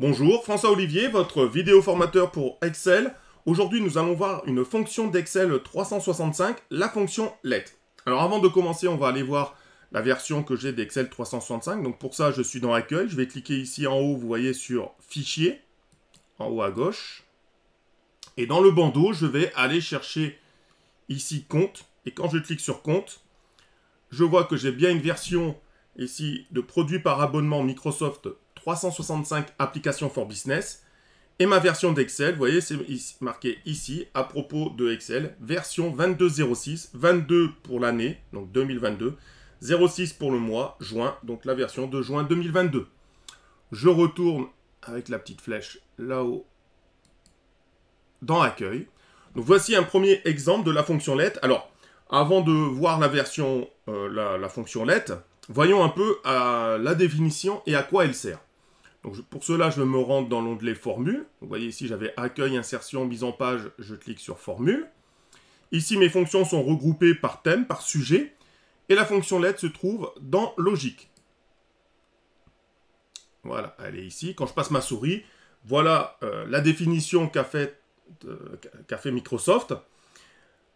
Bonjour, François Olivier, votre vidéo formateur pour Excel. Aujourd'hui, nous allons voir une fonction d'Excel 365, la fonction let. Alors avant de commencer, on va aller voir la version que j'ai d'Excel 365. Donc pour ça, je suis dans Accueil. Je vais cliquer ici en haut, vous voyez sur Fichier, en haut à gauche. Et dans le bandeau, je vais aller chercher ici Compte. Et quand je clique sur Compte, je vois que j'ai bien une version ici de produit par abonnement Microsoft 365 applications for business. Et ma version d'Excel, vous voyez, c'est marqué ici à propos de Excel, version 2206, 22 pour l'année, donc 2022, 06 pour le mois, juin, donc la version de juin 2022. Je retourne avec la petite flèche là-haut dans Accueil. Donc voici un premier exemple de la fonction let. Alors, avant de voir la version, euh, la, fonction let, voyons un peu euh, la définition et à quoi elle sert pour cela, je me rends dans l'onglet Formule ». Vous voyez ici, j'avais Accueil, Insertion, Mise en page. Je clique sur Formule. Ici, mes fonctions sont regroupées par thème, par sujet. Et la fonction LED se trouve dans Logique. Voilà, elle est ici. Quand je passe ma souris, voilà euh, la définition qu'a euh, fait Microsoft.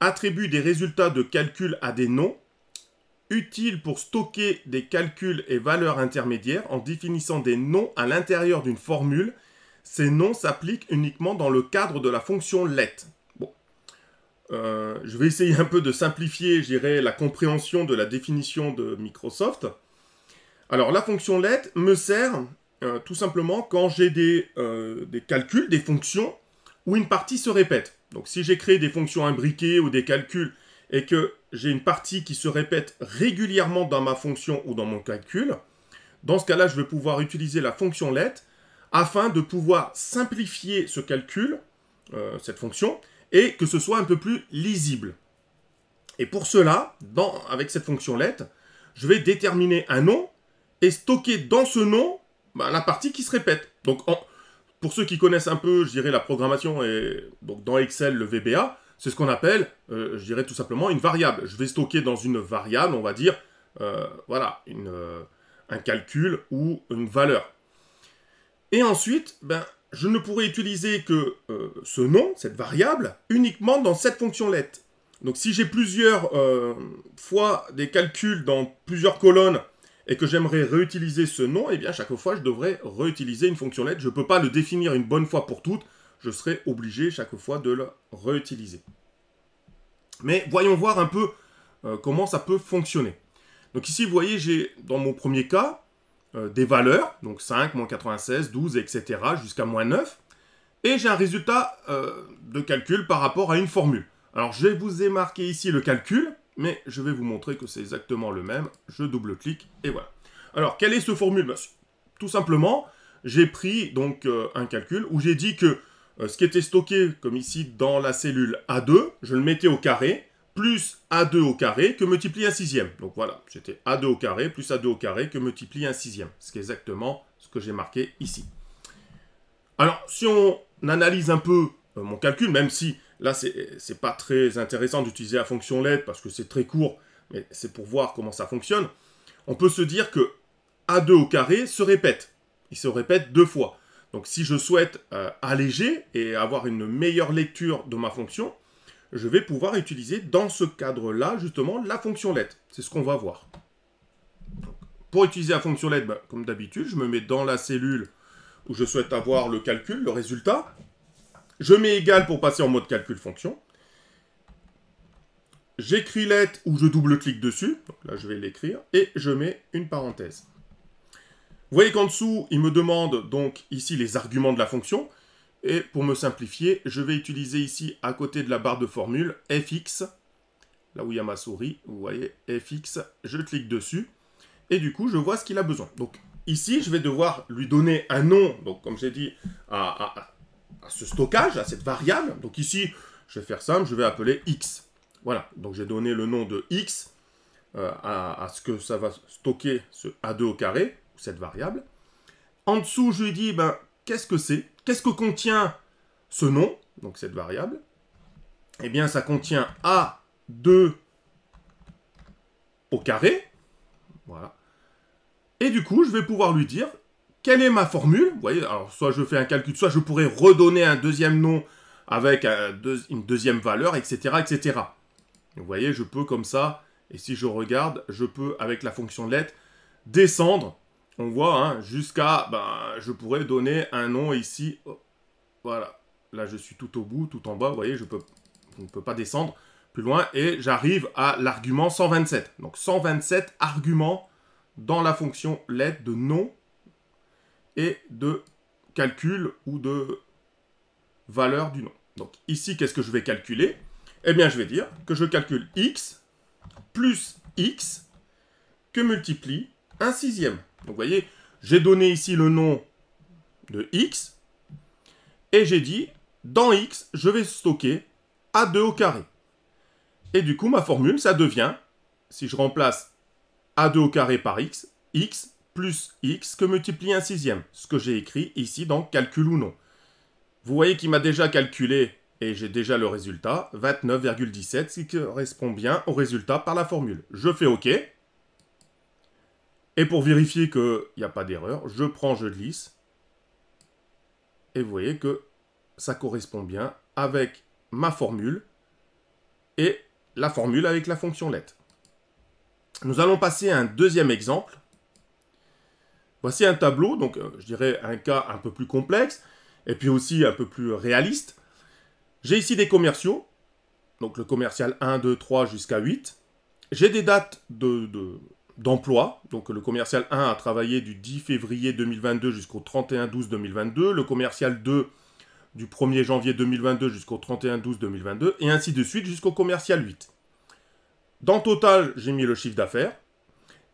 Attribue des résultats de calcul à des noms utile pour stocker des calculs et valeurs intermédiaires en définissant des noms à l'intérieur d'une formule. Ces noms s'appliquent uniquement dans le cadre de la fonction let. Bon. Euh, je vais essayer un peu de simplifier, j'irai la compréhension de la définition de Microsoft. Alors la fonction let me sert euh, tout simplement quand j'ai des, euh, des calculs, des fonctions où une partie se répète. Donc si j'ai créé des fonctions imbriquées ou des calculs et que j'ai une partie qui se répète régulièrement dans ma fonction ou dans mon calcul, dans ce cas-là, je vais pouvoir utiliser la fonction let afin de pouvoir simplifier ce calcul, euh, cette fonction, et que ce soit un peu plus lisible. Et pour cela, avec cette fonction let, je vais déterminer un nom et stocker dans ce nom bah, la partie qui se répète. Donc, pour ceux qui connaissent un peu, je dirais, la programmation, et donc dans Excel, le VBA, c'est ce qu'on appelle, euh, je dirais tout simplement, une variable. Je vais stocker dans une variable, on va dire, euh, voilà, euh, un calcul ou une valeur. Et ensuite, ben, je ne pourrai utiliser que ce nom, cette variable, uniquement dans cette fonction let. Donc si j'ai plusieurs fois des calculs dans plusieurs colonnes et que j'aimerais réutiliser ce nom, et eh bien chaque fois je devrais réutiliser une fonction let. Je ne peux pas le définir une bonne fois pour toutes je serai obligé chaque fois de le réutiliser. Mais voyons voir un peu euh, comment ça peut fonctionner. Donc ici, vous voyez, j'ai dans mon premier cas euh, des valeurs, donc 5, moins 96, 12, etc., jusqu'à moins 9. Et j'ai un résultat euh, de calcul par rapport à une formule. Alors je vous ai marqué ici le calcul, mais je vais vous montrer que c'est exactement le même. Je double-clique et voilà. Alors, quelle est ce formule bah, Tout simplement, j'ai pris donc un calcul où j'ai dit que euh, ce qui était stocké, comme ici, dans la cellule A2, je le mettais au carré, plus A2 au carré que multiplie un sixième. Donc voilà, c'était A2 au carré plus A2 au carré que multiplie un sixième. C'est exactement ce que j'ai marqué ici. Alors, si on analyse un peu euh, mon calcul, même si là, c'est pas très intéressant d'utiliser la fonction LED parce que c'est très court, mais c'est pour voir comment ça fonctionne, on peut se dire que A2 au carré se répète. Il se répète deux fois. Donc si je souhaite euh, alléger et avoir une meilleure lecture de ma fonction, je vais pouvoir utiliser dans ce cadre-là justement la fonction let. C'est ce qu'on va voir. pour utiliser la fonction let, ben, comme d'habitude, je me mets dans la cellule où je souhaite avoir le calcul, le résultat. Je mets égal pour passer en mode calcul fonction. J'écris let ou je double-clique dessus. là, je vais l'écrire. Et je mets une parenthèse. Vous voyez qu'en dessous, il me demande donc ici les arguments de la fonction. Et pour me simplifier, je vais utiliser ici, à côté de la barre de formule, fx, là où il y a ma souris, vous voyez, fx, je clique dessus, et du coup, je vois ce qu'il a besoin. Donc ici, je vais devoir lui donner un nom, donc comme j'ai dit, à, ce stockage, à cette variable. Donc ici, je vais faire ça, je vais appeler x. Voilà, donc j'ai donné le nom de x euh, à, à ce que ça va stocker, ce a2 au carré, cette variable. En dessous, je lui dis, ben, qu'est-ce que c'est Qu'est-ce que contient ce nom, donc cette variable Eh bien, ça contient A2 au carré. Voilà. Et du coup, je vais pouvoir lui dire, quelle est ma formule Vous voyez, alors soit je fais un calcul, soit je pourrais redonner un deuxième nom avec euh, une deuxième valeur, etc., etc. Vous voyez, je peux comme ça, et si je regarde, je peux, avec la fonction let, descendre on voit, hein, jusqu'à, ben, je pourrais donner un nom ici. voilà, là je suis tout au bout, tout en bas, vous voyez, je, peux, on ne peux pas descendre plus loin. Et j'arrive à l'argument 127. Donc 127 arguments dans la fonction let de nom et de calcul ou de valeur du nom. Donc ici, qu'est-ce que je vais calculer Eh bien, je vais dire que je calcule x plus x que multiplie un sixième. Donc vous voyez, j'ai donné ici le nom de x, et j'ai dit, dans x, je vais stocker a2 au carré. Et du coup, ma formule, ça devient, si je remplace a2 au carré par x, x plus x que multiplie un sixième, ce que j'ai écrit ici dans calcul ou non. Vous voyez qu'il m'a déjà calculé, et j'ai déjà le résultat, 29,17, ce qui correspond bien au résultat par la formule. Je fais OK. Et pour vérifier qu'il n'y a pas d'erreur, je prends je glisse. Et vous voyez que ça correspond bien avec ma formule et la formule avec la fonction let. Nous allons passer à un deuxième exemple. Voici un tableau, donc euh, je dirais un cas un peu plus complexe et puis aussi un peu plus réaliste. J'ai ici des commerciaux, donc le commercial 1, 2, 3 jusqu'à 8. J'ai des dates de, d'emploi. Donc le commercial 1 a travaillé du 10 février 2022 jusqu'au 31-12-2022, le commercial 2 du 1er janvier 2022 jusqu'au 31-12-2022, et ainsi de suite jusqu'au commercial 8. Dans total, j'ai mis le chiffre d'affaires.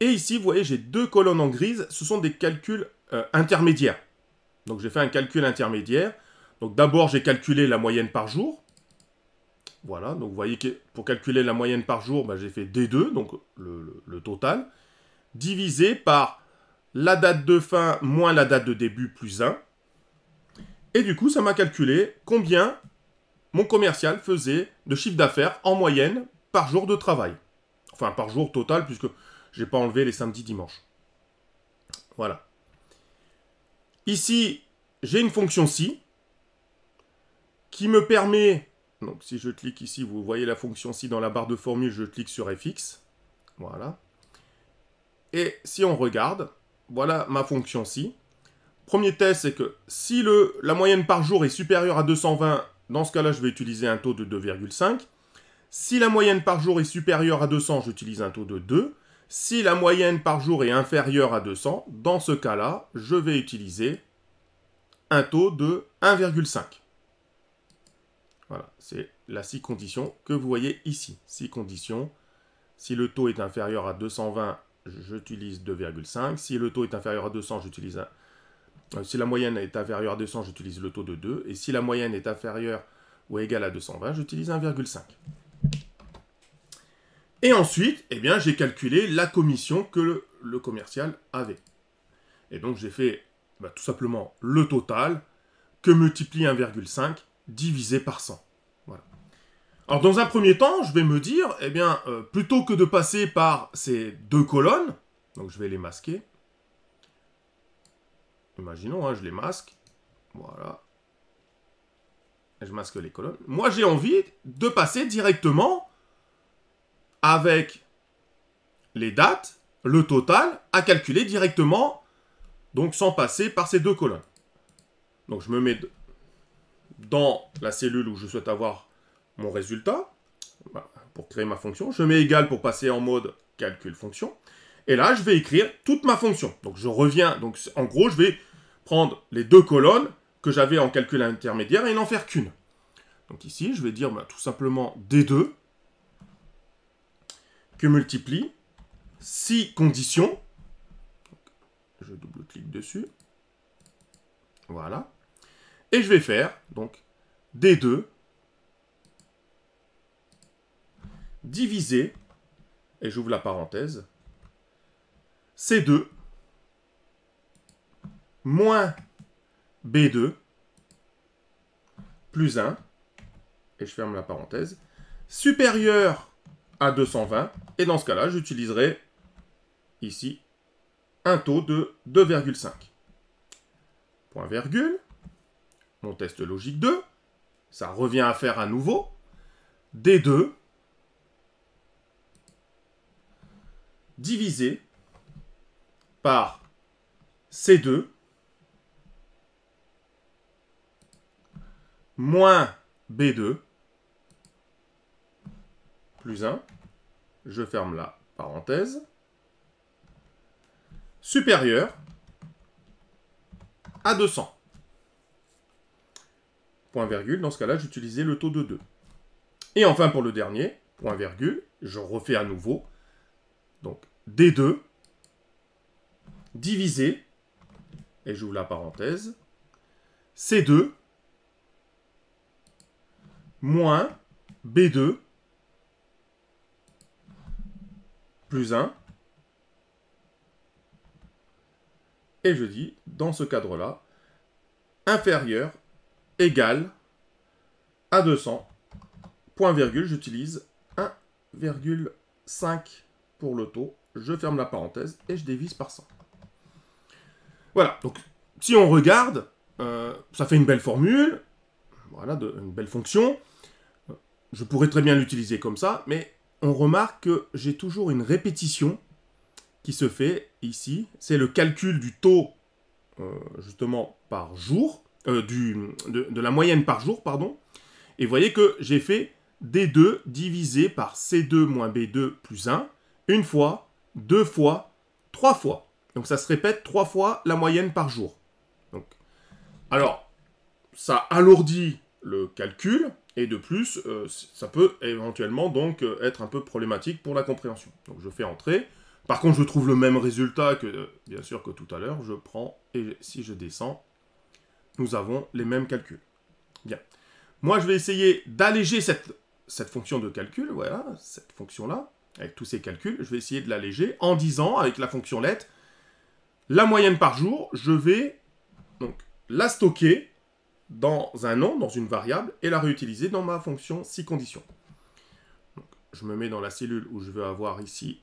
Et ici, vous voyez, j'ai deux colonnes en grise. Ce sont des calculs euh, intermédiaires. Donc j'ai fait un calcul intermédiaire. Donc d'abord, j'ai calculé la moyenne par jour. Voilà, donc vous voyez que pour calculer la moyenne par jour, bah, j'ai fait D2, donc le, total, divisé par la date de fin moins la date de début plus 1. Et du coup, ça m'a calculé combien mon commercial faisait de chiffre d'affaires en moyenne par jour de travail. Enfin, par jour total, puisque j'ai pas enlevé les samedis, dimanches. Voilà. Ici, j'ai une fonction si qui me permet donc si je clique ici, vous voyez la fonction si dans la barre de formule, je clique sur fx. Voilà. Et si on regarde, voilà ma fonction si. Premier test, c'est que si le, la moyenne par jour est supérieure à 220, dans ce cas-là, je vais utiliser un taux de 2,5. Si la moyenne par jour est supérieure à 200, j'utilise un taux de 2. Si la moyenne par jour est inférieure à 200, dans ce cas-là, je vais utiliser un taux de 1,5. Voilà, c'est la six conditions que vous voyez ici. Six conditions. Si le taux est inférieur à 220, j'utilise 2,5. Si le taux est inférieur à 200, j'utilise Un... Euh, si la moyenne est inférieure à 200, j'utilise le taux de 2. Et si la moyenne est inférieure ou égale à 220, j'utilise 1,5. Et ensuite, eh bien, j'ai calculé la commission que le, commercial avait. Et donc, j'ai fait bah, tout simplement le total que multiplie 1,5 divisé par 100. Voilà. Alors dans un premier temps, je vais me dire, eh bien, euh, plutôt que de passer par ces deux colonnes, donc je vais les masquer. Imaginons, hein, je les masque. Voilà. Je masque les colonnes. Moi, j'ai envie de passer directement avec les dates, le total, à calculer directement, donc sans passer par ces deux colonnes. Donc je me mets dans la cellule où je souhaite avoir mon résultat, bah, pour créer ma fonction. Je mets égal pour passer en mode calcul fonction. Et là, je vais écrire toute ma fonction. Donc, je reviens. Donc, en gros, je vais prendre les deux colonnes que j'avais en calcul intermédiaire et n'en faire qu'une. Donc ici, je vais dire bah, tout simplement D2 que multiplie 6 conditions. Je double-clique dessus. Voilà. Et je vais faire, donc, D2 divisé, et j'ouvre la parenthèse, C2 moins B2 plus 1, et je ferme la parenthèse, supérieur à 220, et dans ce cas-là, j'utiliserai ici un taux de 2,5. Point virgule mon test logique 2, ça revient à faire à nouveau, D2 divisé par C2 moins B2 plus 1, je ferme la parenthèse, supérieur à 200 point virgule, dans ce cas-là, j'utilisais le taux de 2. Et enfin, pour le dernier, point virgule, je refais à nouveau. Donc, D2 divisé, et j'ouvre la parenthèse, C2 moins B2 plus 1. Et je dis, dans ce cadre-là, inférieur égal à 200. Point virgule, j'utilise 1,5 pour le taux. Je ferme la parenthèse et je divise par 100. Voilà, donc si on regarde, euh, ça fait une belle formule, voilà, une belle fonction. Euh, je pourrais très bien l'utiliser comme ça, mais on remarque que j'ai toujours une répétition qui se fait ici. C'est le calcul du taux, euh, justement, par jour. Euh, de, la moyenne par jour, pardon. Et vous voyez que j'ai fait D2 divisé par C2 moins B2 plus 1, une fois, deux fois, trois fois. Donc ça se répète trois fois la moyenne par jour. Donc, alors, ça alourdit le calcul, et de plus, euh, ça peut éventuellement donc euh, être un peu problématique pour la compréhension. Donc je fais entrer. Par contre, je trouve le même résultat que, bien sûr, que tout à l'heure. Je prends, et si je descends, nous avons les mêmes calculs. Bien. Moi, je vais essayer d'alléger cette, cette fonction de calcul, voilà, cette fonction-là, avec tous ces calculs, je vais essayer de l'alléger en disant, avec la fonction let, la moyenne par jour, je vais donc la stocker dans un nom, dans une variable, et la réutiliser dans ma fonction si conditions. je me mets dans la cellule où je veux avoir ici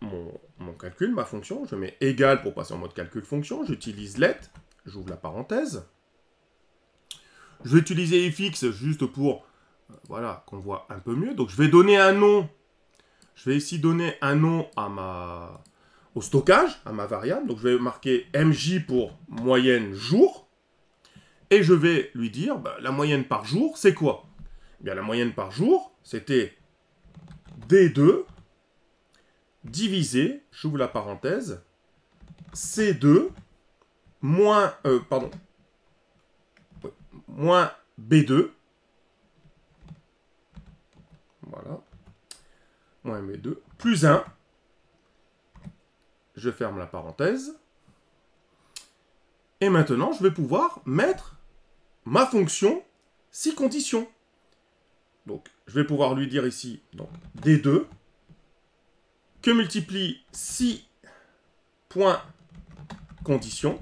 mon, mon calcul, ma fonction. Je mets égal pour passer en mode calcul fonction. J'utilise let, j'ouvre la parenthèse. Je vais utiliser FX juste pour, euh, voilà, qu'on voit un peu mieux. Donc, je vais donner un nom. Je vais ici donner un nom à ma, au stockage, à ma variable. Donc, je vais marquer MJ pour moyenne jour. Et je vais lui dire, bah, la moyenne par jour, c'est quoi eh bien, La moyenne par jour, c'était D2 divisé, j'ouvre la parenthèse, C2 moins, euh, pardon, moins B2. Voilà. Moins B2. Plus 1. Je ferme la parenthèse. Et maintenant, je vais pouvoir mettre ma fonction 6 conditions. Donc, je vais pouvoir lui dire ici, donc, D2, que multiplie si points conditions,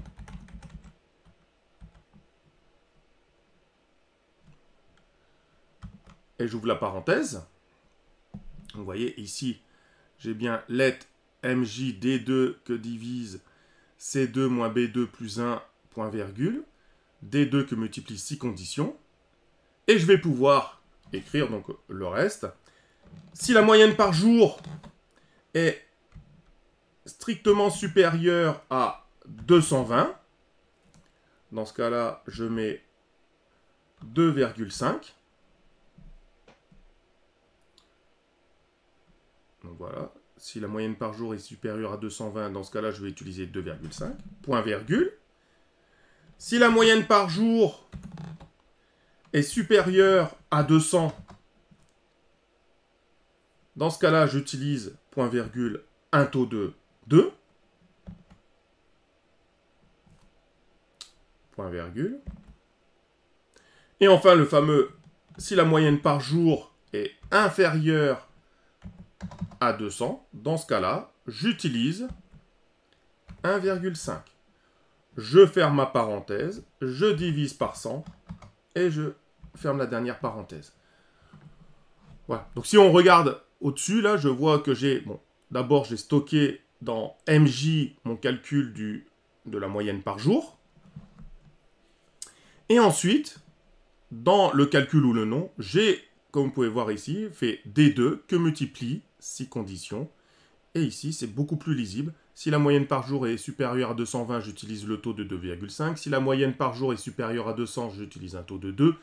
et j'ouvre la parenthèse. Vous voyez ici, j'ai bien let mj d2 que divise c2 moins b2 plus 1 point virgule, d2 que multiplie 6 conditions, et je vais pouvoir écrire donc le reste. Si la moyenne par jour est strictement supérieure à 220, dans ce cas-là, je mets 2,5. Voilà. Si la moyenne par jour est supérieure à 220, dans ce cas-là, je vais utiliser 2,5. Point virgule. Si la moyenne par jour est supérieure à 200, dans ce cas-là, j'utilise point virgule un taux de 2. Point virgule. Et enfin, le fameux, si la moyenne par jour est inférieure à 200, dans ce cas-là, j'utilise 1,5. Je ferme ma parenthèse, je divise par 100 et je ferme la dernière parenthèse. Voilà. Donc si on regarde au-dessus, là, je vois que j'ai... Bon, d'abord, j'ai stocké dans MJ mon calcul du, de la moyenne par jour. Et ensuite, dans le calcul ou le nom, j'ai, comme vous pouvez voir ici, fait D2 que multiplie six conditions. Et ici, c'est beaucoup plus lisible. Si la moyenne par jour est supérieure à 220, j'utilise le taux de 2,5. Si la moyenne par jour est supérieure à 200, j'utilise un taux de 2.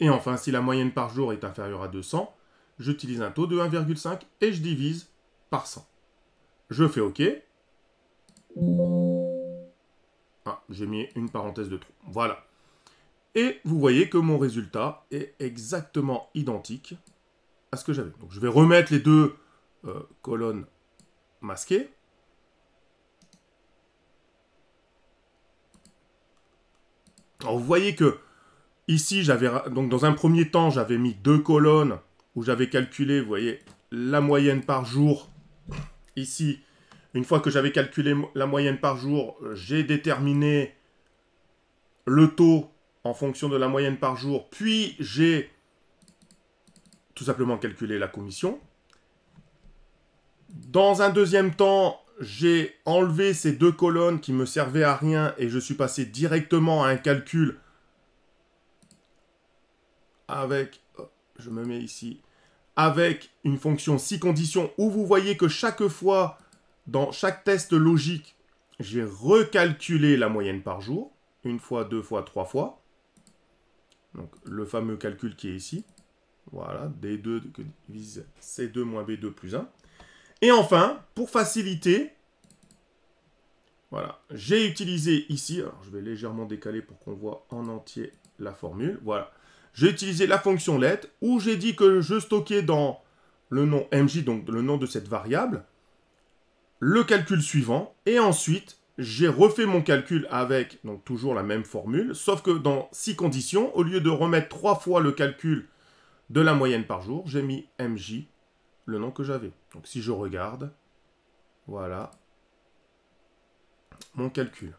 Et enfin, si la moyenne par jour est inférieure à 200, j'utilise un taux de 1,5 et je divise par 100. Je fais OK. Ah, j'ai mis une parenthèse de trop. Voilà. Et vous voyez que mon résultat est exactement identique à ce que j'avais. Donc je vais remettre les deux euh, colonne masquée. Alors vous voyez que ici, j'avais donc dans un premier temps, j'avais mis deux colonnes où j'avais calculé, vous voyez, la moyenne par jour. Ici, une fois que j'avais calculé la moyenne par jour, euh, j'ai déterminé le taux en fonction de la moyenne par jour, puis j'ai tout simplement calculé la commission. Dans un deuxième temps, j'ai enlevé ces deux colonnes qui me servaient à rien et je suis passé directement à un calcul avec, oh, je me mets ici, avec une fonction six conditions où vous voyez que chaque fois, dans chaque test logique, j'ai recalculé la moyenne par jour, une fois, deux fois, trois fois. Donc le fameux calcul qui est ici. Voilà, D2 que divise C2 moins B2 plus 1. Et enfin, pour faciliter, voilà, j'ai utilisé ici, alors je vais légèrement décaler pour qu'on voit en entier la formule, voilà. J'ai utilisé la fonction let où j'ai dit que je stockais dans le nom mj, donc le nom de cette variable, le calcul suivant, et ensuite j'ai refait mon calcul avec donc toujours la même formule, sauf que dans six conditions, au lieu de remettre trois fois le calcul de la moyenne par jour, j'ai mis mj nom que j'avais. Donc si je regarde, voilà, mon calcul.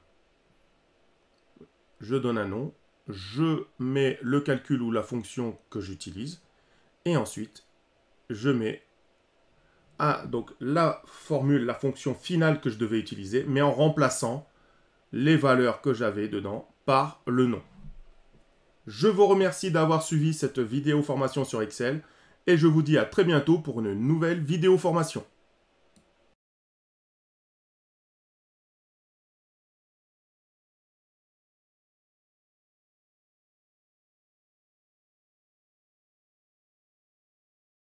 Je donne un nom, je mets le calcul ou la fonction que j'utilise, et ensuite, je mets à donc la formule, la fonction finale que je devais utiliser, mais en remplaçant les valeurs que j'avais dedans par le nom. Je vous remercie d'avoir suivi cette vidéo formation sur Excel et je vous dis à très bientôt pour une nouvelle vidéo formation.